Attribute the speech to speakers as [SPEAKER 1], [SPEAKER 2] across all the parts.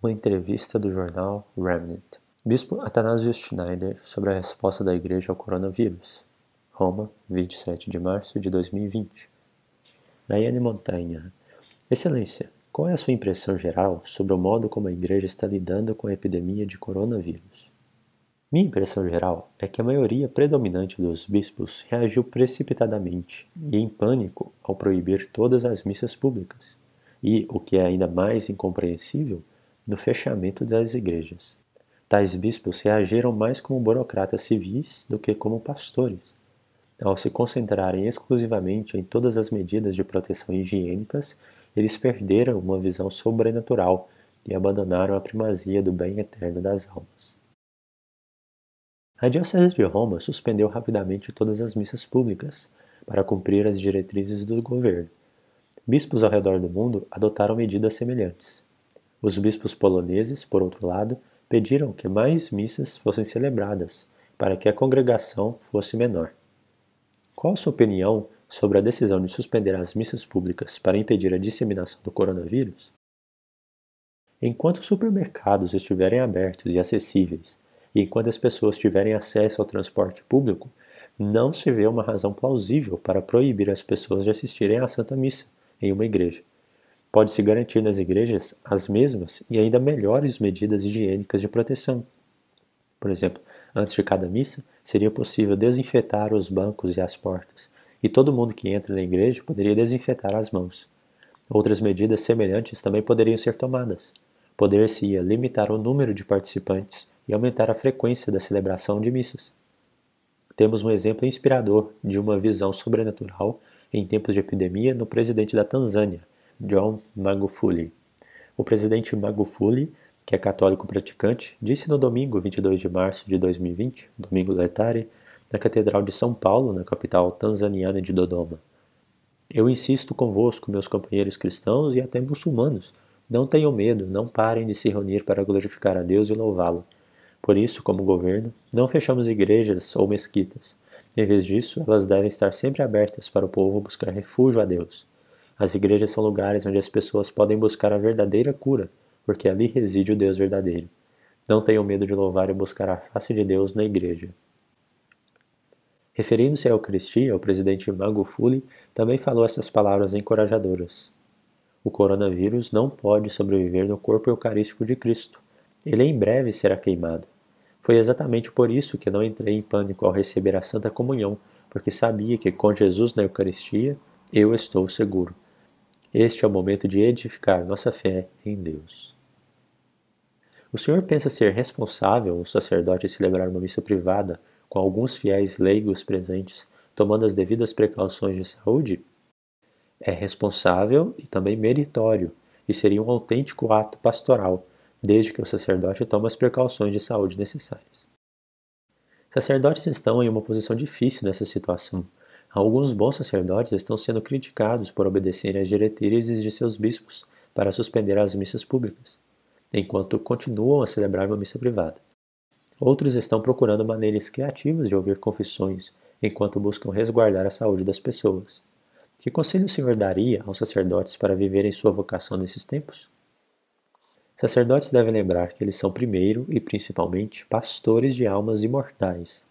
[SPEAKER 1] Uma entrevista do jornal Remnant. Bispo Atanasio Schneider sobre a resposta da Igreja ao coronavírus. Roma, 27 de março de 2020. Daiane Montanha. Excelência, qual é a sua impressão geral sobre o modo como a Igreja está lidando com a epidemia de coronavírus? Minha impressão geral é que a maioria predominante dos bispos reagiu precipitadamente e em pânico ao proibir todas as missas públicas. E, o que é ainda mais incompreensível, do fechamento das igrejas. Tais bispos reagiram mais como burocratas civis do que como pastores. Ao se concentrarem exclusivamente em todas as medidas de proteção higiênicas, eles perderam uma visão sobrenatural e abandonaram a primazia do bem eterno das almas. A Diocese de Roma suspendeu rapidamente todas as missas públicas para cumprir as diretrizes do governo. Bispos ao redor do mundo adotaram medidas semelhantes. Os bispos poloneses, por outro lado, pediram que mais missas fossem celebradas, para que a congregação fosse menor. Qual a sua opinião sobre a decisão de suspender as missas públicas para impedir a disseminação do coronavírus? Enquanto os supermercados estiverem abertos e acessíveis, e enquanto as pessoas tiverem acesso ao transporte público, não se vê uma razão plausível para proibir as pessoas de assistirem à Santa Missa em uma igreja pode-se garantir nas igrejas as mesmas e ainda melhores medidas higiênicas de proteção. Por exemplo, antes de cada missa, seria possível desinfetar os bancos e as portas, e todo mundo que entra na igreja poderia desinfetar as mãos. Outras medidas semelhantes também poderiam ser tomadas. Poder-se-ia limitar o número de participantes e aumentar a frequência da celebração de missas. Temos um exemplo inspirador de uma visão sobrenatural em tempos de epidemia no presidente da Tanzânia, John Magufuli. O presidente Magufuli, que é católico praticante, disse no domingo 22 de março de 2020, domingo letare, na Catedral de São Paulo, na capital tanzaniana de Dodoma. Eu insisto convosco, meus companheiros cristãos e até muçulmanos, não tenham medo, não parem de se reunir para glorificar a Deus e louvá-lo. Por isso, como governo, não fechamos igrejas ou mesquitas. Em vez disso, elas devem estar sempre abertas para o povo buscar refúgio a Deus. As igrejas são lugares onde as pessoas podem buscar a verdadeira cura, porque ali reside o Deus verdadeiro. Não tenham medo de louvar e buscar a face de Deus na igreja. Referindo-se à Eucaristia, o presidente Magufuli também falou essas palavras encorajadoras. O coronavírus não pode sobreviver no corpo eucarístico de Cristo. Ele em breve será queimado. Foi exatamente por isso que não entrei em pânico ao receber a Santa Comunhão, porque sabia que com Jesus na Eucaristia eu estou seguro. Este é o momento de edificar nossa fé em Deus. O senhor pensa ser responsável um sacerdote celebrar uma missa privada com alguns fiéis leigos presentes, tomando as devidas precauções de saúde? É responsável e também meritório, e seria um autêntico ato pastoral, desde que o sacerdote tome as precauções de saúde necessárias. Sacerdotes estão em uma posição difícil nessa situação, Alguns bons sacerdotes estão sendo criticados por obedecerem às diretrizes de seus bispos para suspender as missas públicas, enquanto continuam a celebrar uma missa privada. Outros estão procurando maneiras criativas de ouvir confissões enquanto buscam resguardar a saúde das pessoas. Que conselho o Senhor daria aos sacerdotes para viverem sua vocação nesses tempos? Sacerdotes devem lembrar que eles são, primeiro e principalmente, pastores de almas imortais.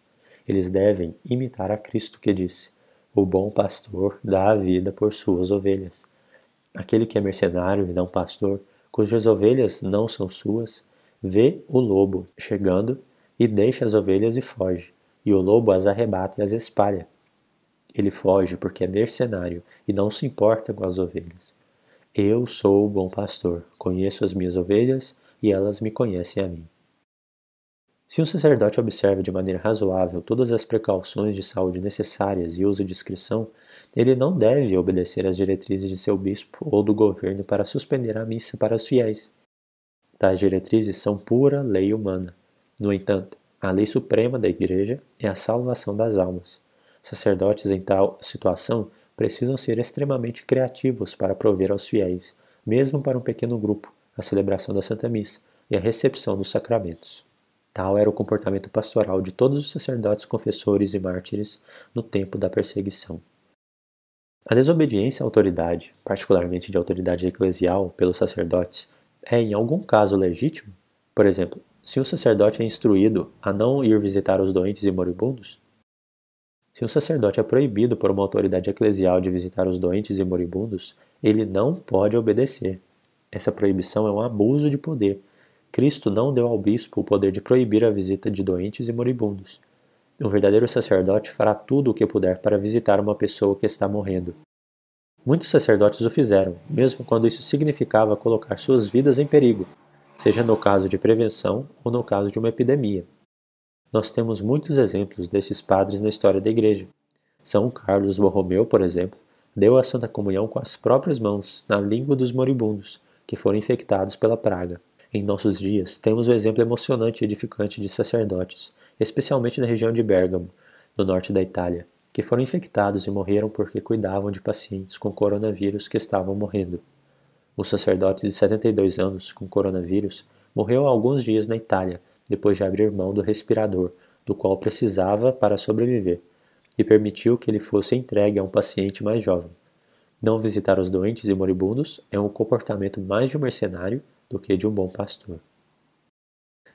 [SPEAKER 1] Eles devem imitar a Cristo que disse: o bom pastor dá a vida por suas ovelhas. Aquele que é mercenário e não pastor, cujas ovelhas não são suas, vê o lobo chegando e deixa as ovelhas e foge, e o lobo as arrebata e as espalha. Ele foge porque é mercenário e não se importa com as ovelhas. Eu sou o bom pastor, conheço as minhas ovelhas e elas me conhecem a mim. Se um sacerdote observa de maneira razoável todas as precauções de saúde necessárias e usa discrição, ele não deve obedecer às diretrizes de seu bispo ou do governo para suspender a missa para os fiéis. Tais diretrizes são pura lei humana. No entanto, a lei suprema da Igreja é a salvação das almas. Sacerdotes em tal situação precisam ser extremamente criativos para prover aos fiéis, mesmo para um pequeno grupo, a celebração da Santa Missa e a recepção dos sacramentos. Tal era o comportamento pastoral de todos os sacerdotes, confessores e mártires no tempo da perseguição. A desobediência à autoridade, particularmente de autoridade eclesial, pelos sacerdotes, é em algum caso legítimo? Por exemplo, se um sacerdote é instruído a não ir visitar os doentes e moribundos? Se um sacerdote é proibido por uma autoridade eclesial de visitar os doentes e moribundos, ele não pode obedecer. Essa proibição é um abuso de poder Cristo não deu ao bispo o poder de proibir a visita de doentes e moribundos. Um verdadeiro sacerdote fará tudo o que puder para visitar uma pessoa que está morrendo. Muitos sacerdotes o fizeram, mesmo quando isso significava colocar suas vidas em perigo, seja no caso de prevenção ou no caso de uma epidemia. Nós temos muitos exemplos desses padres na história da Igreja. São Carlos Borromeu, por exemplo, deu a Santa Comunhão com as próprias mãos, na língua dos moribundos, que foram infectados pela praga em nossos dias, temos o exemplo emocionante e edificante de sacerdotes, especialmente na região de Bergamo, no norte da Itália, que foram infectados e morreram porque cuidavam de pacientes com coronavírus que estavam morrendo. Um sacerdote de 72 anos com coronavírus morreu há alguns dias na Itália, depois de abrir mão do respirador, do qual precisava para sobreviver, e permitiu que ele fosse entregue a um paciente mais jovem. Não visitar os doentes e moribundos é um comportamento mais de um mercenário do que de um bom pastor.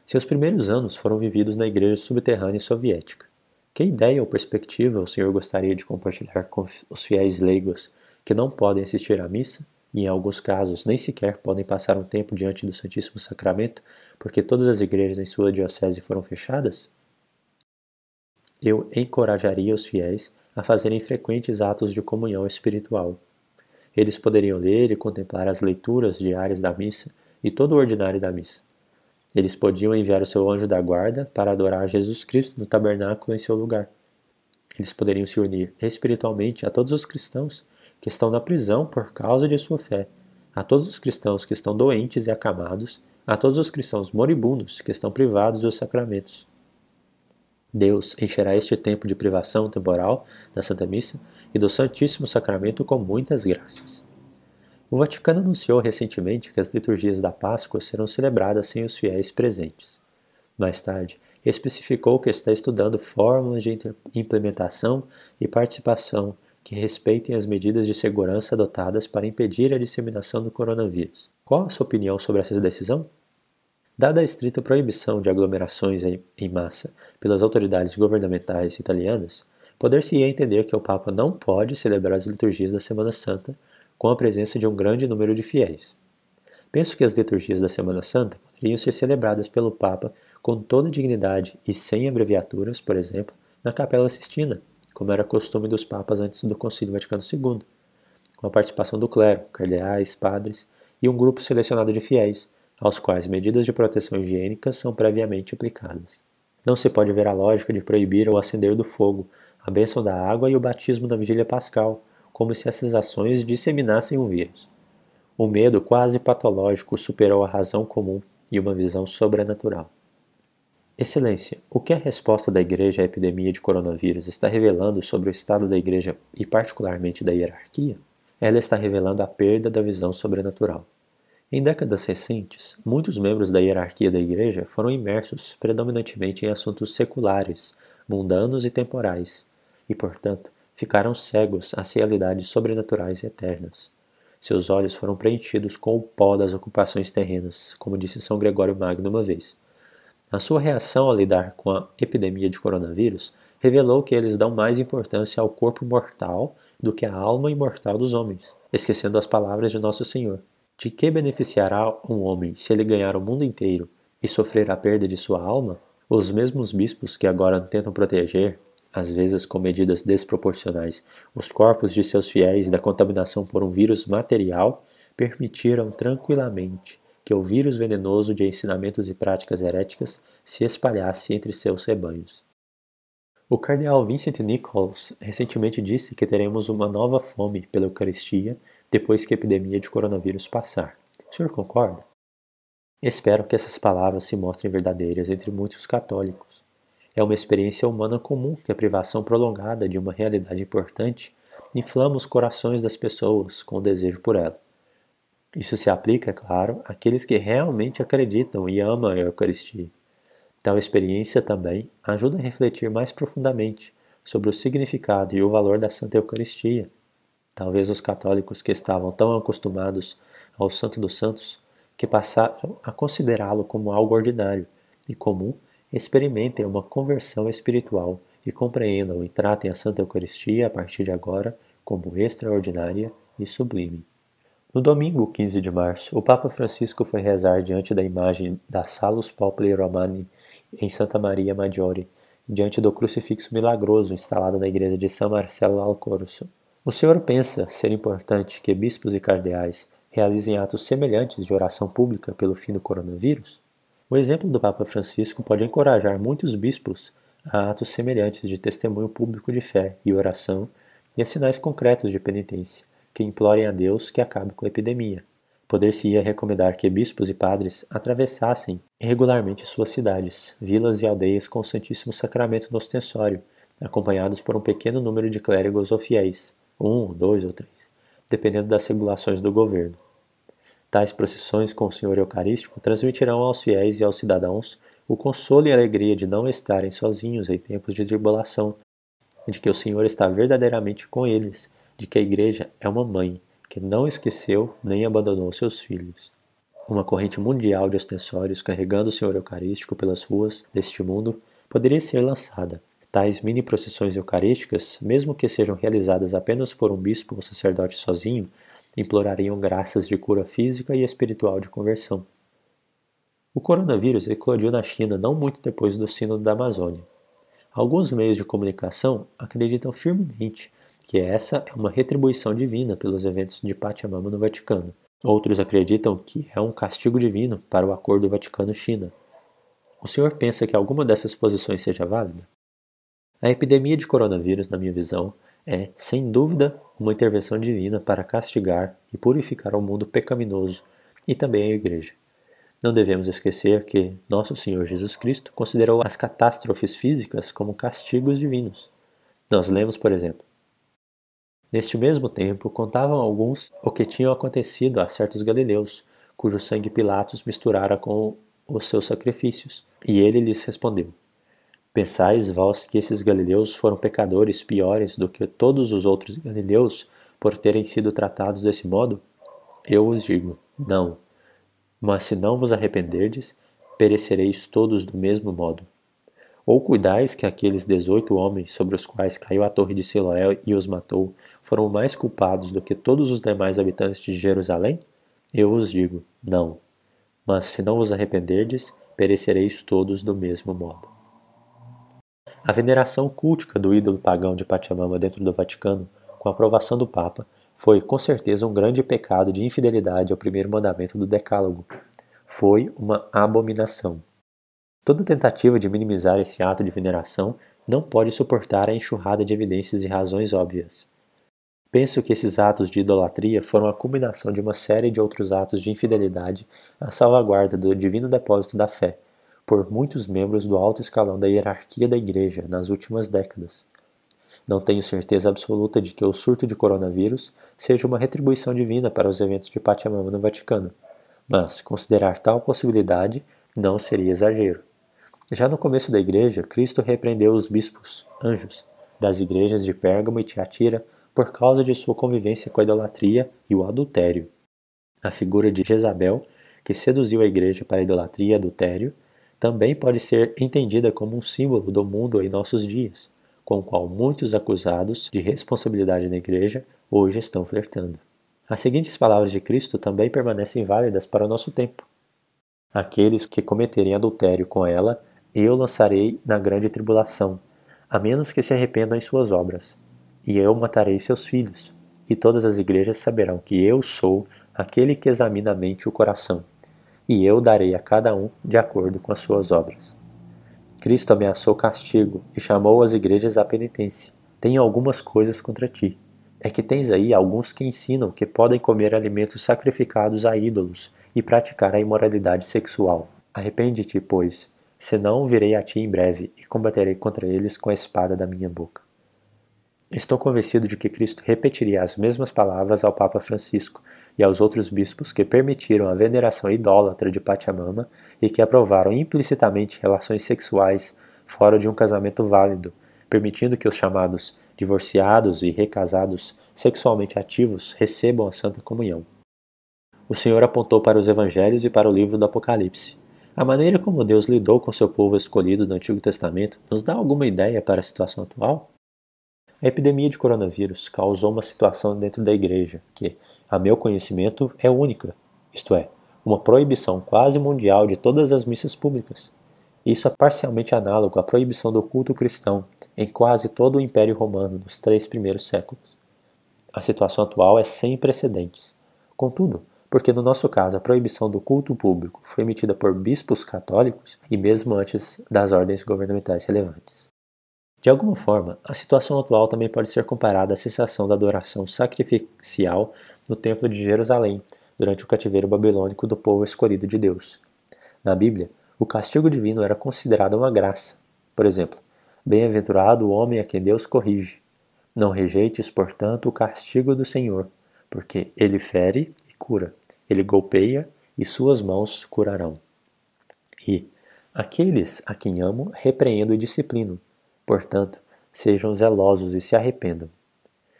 [SPEAKER 1] Seus primeiros anos foram vividos na igreja subterrânea soviética. Que ideia ou perspectiva o senhor gostaria de compartilhar com os fiéis leigos que não podem assistir à missa e, em alguns casos, nem sequer podem passar um tempo diante do Santíssimo Sacramento porque todas as igrejas em sua diocese foram fechadas? Eu encorajaria os fiéis a fazerem frequentes atos de comunhão espiritual. Eles poderiam ler e contemplar as leituras diárias da missa e todo o ordinário da missa. Eles podiam enviar o seu anjo da guarda para adorar Jesus Cristo no tabernáculo em seu lugar. Eles poderiam se unir espiritualmente a todos os cristãos que estão na prisão por causa de sua fé, a todos os cristãos que estão doentes e acamados, a todos os cristãos moribundos que estão privados dos sacramentos. Deus encherá este tempo de privação temporal da Santa Missa e do Santíssimo Sacramento com muitas graças. O Vaticano anunciou recentemente que as liturgias da Páscoa serão celebradas sem os fiéis presentes. Mais tarde, especificou que está estudando formas de implementação e participação que respeitem as medidas de segurança adotadas para impedir a disseminação do coronavírus. Qual a sua opinião sobre essa decisão? Dada a estrita proibição de aglomerações em massa pelas autoridades governamentais italianas, poder-se-ia entender que o Papa não pode celebrar as liturgias da Semana Santa com a presença de um grande número de fiéis. Penso que as liturgias da Semana Santa poderiam ser celebradas pelo Papa com toda dignidade e sem abreviaturas, por exemplo, na Capela Sistina, como era costume dos papas antes do Concílio Vaticano II, com a participação do clero, cardeais, padres e um grupo selecionado de fiéis, aos quais medidas de proteção higiênica são previamente aplicadas. Não se pode ver a lógica de proibir ou acender do fogo, a bênção da água e o batismo na vigília pascal, como se essas ações disseminassem o vírus. O medo quase patológico superou a razão comum e uma visão sobrenatural. Excelência, o que a resposta da Igreja à epidemia de coronavírus está revelando sobre o estado da Igreja e, particularmente, da hierarquia? Ela está revelando a perda da visão sobrenatural. Em décadas recentes, muitos membros da hierarquia da Igreja foram imersos predominantemente em assuntos seculares, mundanos e temporais, e, portanto, ficaram cegos às realidades sobrenaturais e eternas. Seus olhos foram preenchidos com o pó das ocupações terrenas, como disse São Gregório Magno uma vez. A sua reação ao lidar com a epidemia de coronavírus revelou que eles dão mais importância ao corpo mortal do que à alma imortal dos homens, esquecendo as palavras de Nosso Senhor. De que beneficiará um homem se ele ganhar o mundo inteiro e sofrer a perda de sua alma? Os mesmos bispos que agora tentam proteger às vezes com medidas desproporcionais, os corpos de seus fiéis da contaminação por um vírus material permitiram tranquilamente que o vírus venenoso de ensinamentos e práticas heréticas se espalhasse entre seus rebanhos. O cardeal Vincent Nichols recentemente disse que teremos uma nova fome pela Eucaristia depois que a epidemia de coronavírus passar. O senhor concorda? Espero que essas palavras se mostrem verdadeiras entre muitos católicos é uma experiência humana comum que a privação prolongada de uma realidade importante inflama os corações das pessoas com o desejo por ela. Isso se aplica, é claro, àqueles que realmente acreditam e amam a Eucaristia. Tal experiência também ajuda a refletir mais profundamente sobre o significado e o valor da Santa Eucaristia. Talvez os católicos que estavam tão acostumados ao Santo dos Santos que passaram a considerá-lo como algo ordinário e comum experimentem uma conversão espiritual e compreendam e tratem a Santa Eucaristia a partir de agora como extraordinária e sublime. No domingo 15 de março, o Papa Francisco foi rezar diante da imagem da Salus Populi Romani em Santa Maria Maggiore, diante do crucifixo milagroso instalado na igreja de São Marcelo al O Senhor pensa ser importante que bispos e cardeais realizem atos semelhantes de oração pública pelo fim do coronavírus? O exemplo do Papa Francisco pode encorajar muitos bispos a atos semelhantes de testemunho público de fé e oração e a sinais concretos de penitência, que implorem a Deus que acabe com a epidemia. Poder-se-ia recomendar que bispos e padres atravessassem regularmente suas cidades, vilas e aldeias com o Santíssimo Sacramento no Ostensório, acompanhados por um pequeno número de clérigos ou fiéis, um, dois ou três, dependendo das regulações do governo. Tais procissões com o Senhor Eucarístico transmitirão aos fiéis e aos cidadãos o consolo e a alegria de não estarem sozinhos em tempos de tribulação, de que o Senhor está verdadeiramente com eles, de que a Igreja é uma mãe que não esqueceu nem abandonou seus filhos. Uma corrente mundial de ostensórios carregando o Senhor Eucarístico pelas ruas deste mundo poderia ser lançada. Tais mini procissões eucarísticas, mesmo que sejam realizadas apenas por um bispo ou sacerdote sozinho, implorariam graças de cura física e espiritual de conversão. O coronavírus eclodiu na China não muito depois do sínodo da Amazônia. Alguns meios de comunicação acreditam firmemente que essa é uma retribuição divina pelos eventos de Pachamama no Vaticano. Outros acreditam que é um castigo divino para o acordo Vaticano-China. O senhor pensa que alguma dessas posições seja válida? A epidemia de coronavírus, na minha visão, é, sem dúvida, uma intervenção divina para castigar e purificar o mundo pecaminoso e também a Igreja. Não devemos esquecer que nosso Senhor Jesus Cristo considerou as catástrofes físicas como castigos divinos. Nós lemos, por exemplo, Neste mesmo tempo, contavam alguns o que tinha acontecido a certos galileus, cujo sangue Pilatos misturara com os seus sacrifícios, e ele lhes respondeu: Pensais vós que esses galileus foram pecadores piores do que todos os outros galileus por terem sido tratados desse modo? Eu vos digo, não. Mas se não vos arrependerdes, perecereis todos do mesmo modo. Ou cuidais que aqueles dezoito homens sobre os quais caiu a torre de Siloé e os matou foram mais culpados do que todos os demais habitantes de Jerusalém? Eu vos digo, não. Mas se não vos arrependerdes, perecereis todos do mesmo modo. A veneração cultica do ídolo pagão de Pachamama dentro do Vaticano, com a aprovação do Papa, foi com certeza um grande pecado de infidelidade ao primeiro mandamento do Decálogo. Foi uma abominação. Toda tentativa de minimizar esse ato de veneração não pode suportar a enxurrada de evidências e razões óbvias. Penso que esses atos de idolatria foram a culminação de uma série de outros atos de infidelidade à salvaguarda do divino depósito da fé, por muitos membros do alto escalão da hierarquia da Igreja nas últimas décadas. Não tenho certeza absoluta de que o surto de coronavírus seja uma retribuição divina para os eventos de Pachamama no Vaticano, mas considerar tal possibilidade não seria exagero. Já no começo da igreja, Cristo repreendeu os bispos, anjos, das igrejas de Pérgamo e Tiatira por causa de sua convivência com a idolatria e o adultério. A figura de Jezabel, que seduziu a igreja para a idolatria e adultério, também pode ser entendida como um símbolo do mundo em nossos dias, com o qual muitos acusados de responsabilidade na igreja hoje estão flertando. As seguintes palavras de Cristo também permanecem válidas para o nosso tempo: Aqueles que cometerem adultério com ela, eu lançarei na grande tribulação, a menos que se arrependam em suas obras, e eu matarei seus filhos, e todas as igrejas saberão que eu sou aquele que examina a mente e o coração e eu darei a cada um de acordo com as suas obras. Cristo ameaçou castigo e chamou as igrejas à penitência. Tenho algumas coisas contra ti. É que tens aí alguns que ensinam que podem comer alimentos sacrificados a ídolos e praticar a imoralidade sexual. Arrepende-te, pois, senão virei a ti em breve e combaterei contra eles com a espada da minha boca. Estou convencido de que Cristo repetiria as mesmas palavras ao Papa Francisco e aos outros bispos que permitiram a veneração idólatra de Pachamama e que aprovaram implicitamente relações sexuais fora de um casamento válido, permitindo que os chamados divorciados e recasados sexualmente ativos recebam a Santa Comunhão. O Senhor apontou para os Evangelhos e para o livro do Apocalipse. A maneira como Deus lidou com seu povo escolhido no Antigo Testamento nos dá alguma ideia para a situação atual? A epidemia de coronavírus causou uma situação dentro da igreja que, a meu conhecimento, é única, isto é, uma proibição quase mundial de todas as missas públicas. Isso é parcialmente análogo à proibição do culto cristão em quase todo o Império Romano nos três primeiros séculos. A situação atual é sem precedentes. Contudo, porque no nosso caso a proibição do culto público foi emitida por bispos católicos e mesmo antes das ordens governamentais relevantes. De alguma forma, a situação atual também pode ser comparada à cessação da adoração sacrificial no Templo de Jerusalém, durante o cativeiro babilônico do povo escolhido de Deus. Na Bíblia, o castigo divino era considerado uma graça. Por exemplo, bem-aventurado o homem a quem Deus corrige. Não rejeites, portanto, o castigo do Senhor, porque ele fere e cura, ele golpeia e suas mãos curarão. E aqueles a quem amo, repreendo e disciplino. Portanto, sejam zelosos e se arrependam.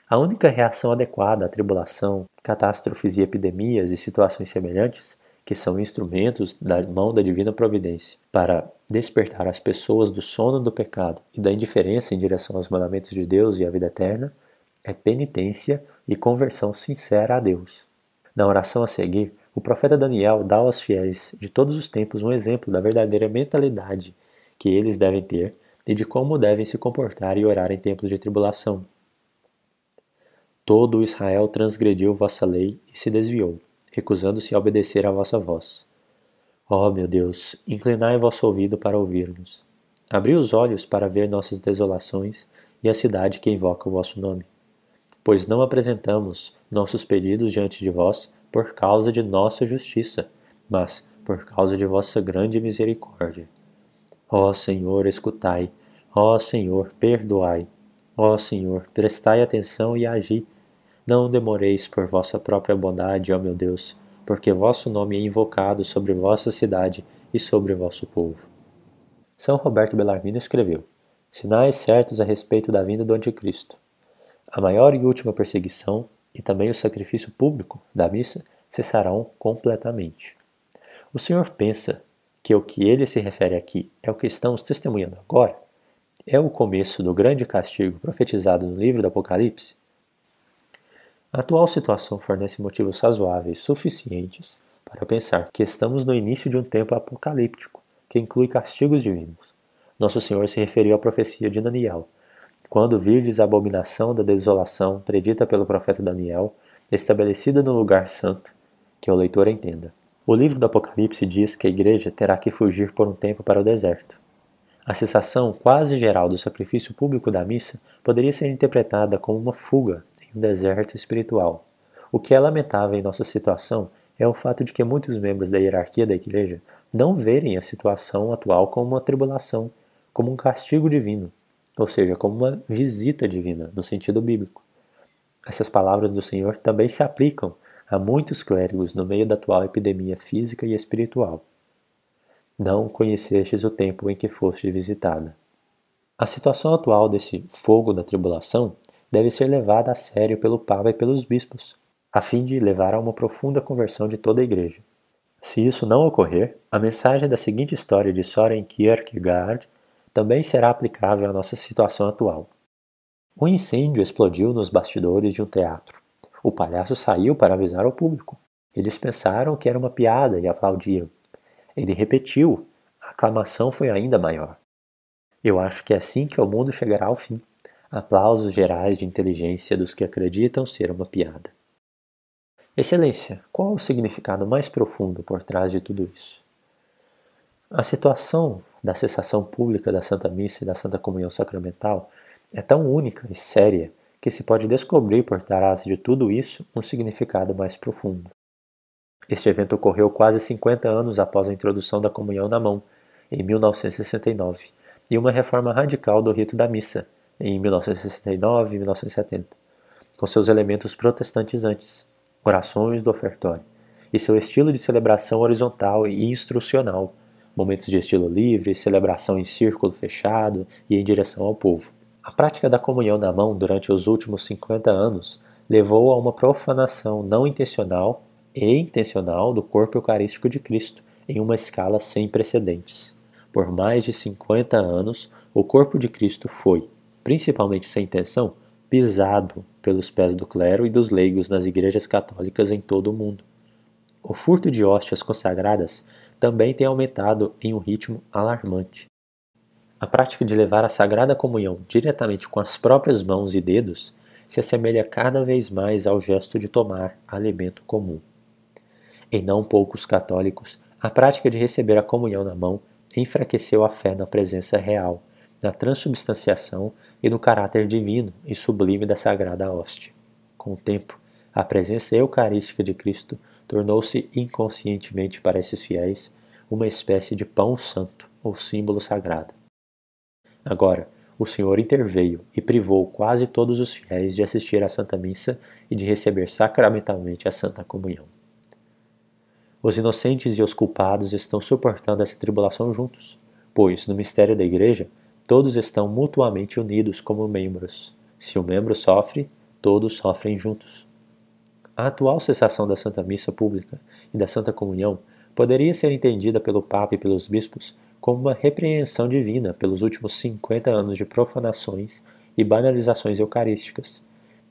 [SPEAKER 1] A única reação adequada à tribulação catástrofes e epidemias e situações semelhantes, que são instrumentos da mão da divina providência para despertar as pessoas do sono do pecado e da indiferença em direção aos mandamentos de Deus e à vida eterna, é penitência e conversão sincera a Deus. Na oração a seguir, o profeta Daniel dá aos fiéis de todos os tempos um exemplo da verdadeira mentalidade que eles devem ter e de como devem se comportar e orar em tempos de tribulação. Todo Israel transgrediu vossa lei e se desviou, recusando-se a obedecer à vossa voz. Ó oh, meu Deus, inclinai vosso ouvido para ouvirmos. Abri os olhos para ver nossas desolações e a cidade que invoca o vosso nome. Pois não apresentamos nossos pedidos diante de vós por causa de nossa justiça, mas por causa de vossa grande misericórdia. Ó oh, Senhor, escutai. Ó oh, Senhor, perdoai. Ó oh, Senhor, prestai atenção e agi, não demoreis por vossa própria bondade, ó meu Deus, porque vosso nome é invocado sobre vossa cidade e sobre vosso povo. São Roberto Bellarmino escreveu: Sinais certos a respeito da vinda do Anticristo. A maior e última perseguição, e também o sacrifício público da missa, cessarão completamente. O Senhor pensa que o que ele se refere aqui é o que estamos testemunhando agora? É o começo do grande castigo profetizado no livro do Apocalipse? A atual situação fornece motivos razoáveis suficientes para pensar que estamos no início de um tempo apocalíptico, que inclui castigos divinos. Nosso Senhor se referiu à profecia de Daniel. Quando virdes a abominação da desolação predita pelo profeta Daniel, estabelecida no lugar santo, que o leitor entenda. O livro do Apocalipse diz que a igreja terá que fugir por um tempo para o deserto. A cessação quase geral do sacrifício público da missa poderia ser interpretada como uma fuga em deserto espiritual. O que é lamentável em nossa situação é o fato de que muitos membros da hierarquia da igreja não verem a situação atual como uma tribulação, como um castigo divino, ou seja, como uma visita divina, no sentido bíblico. Essas palavras do Senhor também se aplicam a muitos clérigos no meio da atual epidemia física e espiritual. Não conhecestes o tempo em que foste visitada. A situação atual desse fogo da tribulação deve ser levada a sério pelo Papa e pelos bispos, a fim de levar a uma profunda conversão de toda a Igreja. Se isso não ocorrer, a mensagem da seguinte história de Soren Kierkegaard também será aplicável à nossa situação atual. Um incêndio explodiu nos bastidores de um teatro. O palhaço saiu para avisar ao público. Eles pensaram que era uma piada e aplaudiram. Ele repetiu. A aclamação foi ainda maior. Eu acho que é assim que o mundo chegará ao fim. Aplausos gerais de inteligência dos que acreditam ser uma piada. Excelência, qual o significado mais profundo por trás de tudo isso? A situação da cessação pública da Santa Missa e da Santa Comunhão Sacramental é tão única e séria que se pode descobrir por trás de tudo isso um significado mais profundo. Este evento ocorreu quase 50 anos após a introdução da comunhão na mão, em 1969, e uma reforma radical do rito da missa, em 1969 e 1970, com seus elementos protestantizantes, orações do ofertório, e seu estilo de celebração horizontal e instrucional, momentos de estilo livre, celebração em círculo fechado e em direção ao povo. A prática da comunhão na mão durante os últimos 50 anos levou a uma profanação não intencional e intencional do corpo eucarístico de Cristo em uma escala sem precedentes. Por mais de 50 anos, o corpo de Cristo foi, principalmente sem intenção, pisado pelos pés do clero e dos leigos nas igrejas católicas em todo o mundo. O furto de hóstias consagradas também tem aumentado em um ritmo alarmante. A prática de levar a Sagrada Comunhão diretamente com as próprias mãos e dedos se assemelha cada vez mais ao gesto de tomar alimento comum. Em não poucos católicos, a prática de receber a comunhão na mão enfraqueceu a fé na presença real na transubstanciação e no caráter divino e sublime da Sagrada Hóstia. Com o tempo, a presença eucarística de Cristo tornou-se inconscientemente para esses fiéis uma espécie de pão santo ou símbolo sagrado. Agora, o Senhor interveio e privou quase todos os fiéis de assistir à Santa Missa e de receber sacramentalmente a Santa Comunhão. Os inocentes e os culpados estão suportando essa tribulação juntos, pois, no mistério da Igreja, Todos estão mutuamente unidos como membros. Se o membro sofre, todos sofrem juntos. A atual cessação da Santa Missa Pública e da Santa Comunhão poderia ser entendida pelo Papa e pelos bispos como uma repreensão divina pelos últimos 50 anos de profanações e banalizações eucarísticas,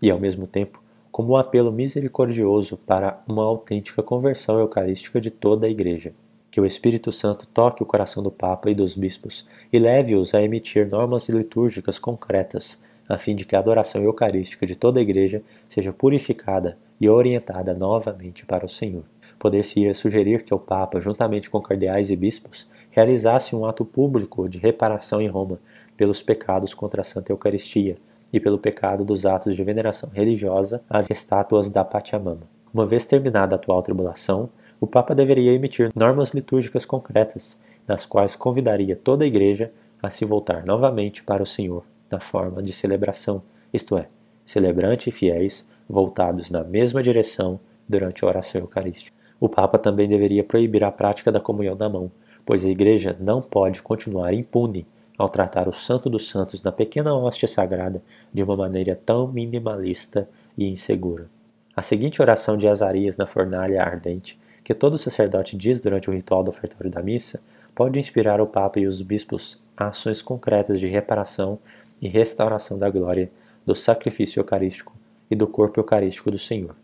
[SPEAKER 1] e ao mesmo tempo como um apelo misericordioso para uma autêntica conversão eucarística de toda a Igreja que o Espírito Santo toque o coração do Papa e dos bispos e leve-os a emitir normas litúrgicas concretas, a fim de que a adoração eucarística de toda a Igreja seja purificada e orientada novamente para o Senhor. Poder-se-ia sugerir que o Papa, juntamente com cardeais e bispos, realizasse um ato público de reparação em Roma pelos pecados contra a Santa Eucaristia e pelo pecado dos atos de veneração religiosa às estátuas da Pachamama. Uma vez terminada a atual tribulação, o Papa deveria emitir normas litúrgicas concretas, nas quais convidaria toda a Igreja a se voltar novamente para o Senhor, na forma de celebração, isto é, celebrante e fiéis voltados na mesma direção durante a oração eucarística. O Papa também deveria proibir a prática da comunhão na mão, pois a Igreja não pode continuar impune ao tratar o Santo dos Santos na pequena hóstia sagrada de uma maneira tão minimalista e insegura. A seguinte oração de Azarias na fornalha ardente que todo sacerdote diz durante o ritual do ofertório da missa pode inspirar o Papa e os bispos a ações concretas de reparação e restauração da glória do sacrifício eucarístico e do corpo eucarístico do Senhor.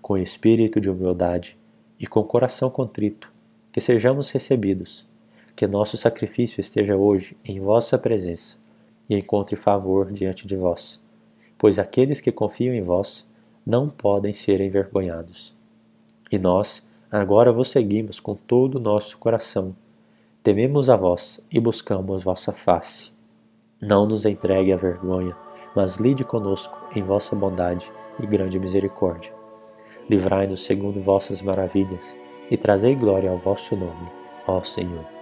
[SPEAKER 1] Com espírito de humildade e com coração contrito, que sejamos recebidos, que nosso sacrifício esteja hoje em vossa presença e encontre favor diante de vós, pois aqueles que confiam em vós não podem ser envergonhados. E nós, agora vos seguimos com todo o nosso coração. Tememos a vós e buscamos vossa face. Não nos entregue a vergonha, mas lide conosco em vossa bondade e grande misericórdia. Livrai-nos segundo vossas maravilhas e trazei glória ao vosso nome, ó Senhor.